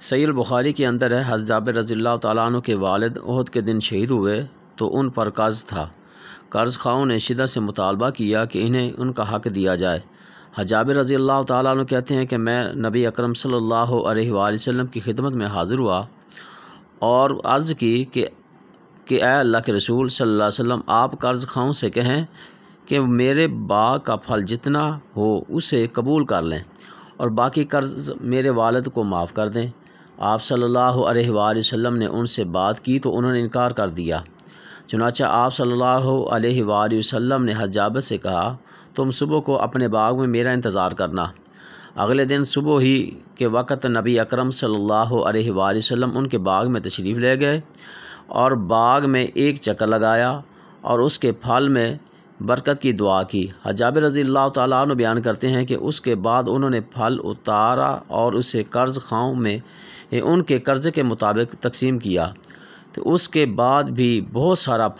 cell Bukhari के अंदर है हजाब रज़ील्ला तु के वालद अहद के दिन शहीद हुए तो उन पर कर्ज़ था कर्ज़ खाओं ने शिदा से मुतालबा किया कि इन्हें उनका हक दिया जाए हजाब रज़ी अल्लाह तु कहते हैं कि मैं नबी अक्रम सल्लाम की खिदमत में हाज़िर हुआ और अर्ज़ की कि कि अल्लाह के रसूल सल्ला अलैहि आप कर्ज़ खाओं से कहें कि मेरे बा का फल जितना हो उसे कबूल कर लें और बाकी कर्ज़ मेरे वालद को माफ़ कर दें आप सल्लल्लाहु अलैहि वसल्लम ने उनसे बात की तो उन्होंने इनकार कर दिया चुनाचा आप सल्लल्लाहु अलैहि वसल्लम ने हजाबत से कहा तुम सुबह को अपने बाग में मेरा इंतज़ार करना अगले दिन सुबह ही के वक़्त नबी अकरम सल्लल्लाहु अलैहि वसल्लम उनके बाग में तशरीफ़ ले गए और बाग में एक चक्कर लगाया और उसके फल में बरकत की दुआ की हजाब रज़ी अल्लाह तु बयान करते हैं कि उसके बाद उन्होंने फल उतारा और उसे कर्ज खाओं में उनके कर्ज़ के मुताबिक तकसीम किया तो उसके बाद भी बहुत सारा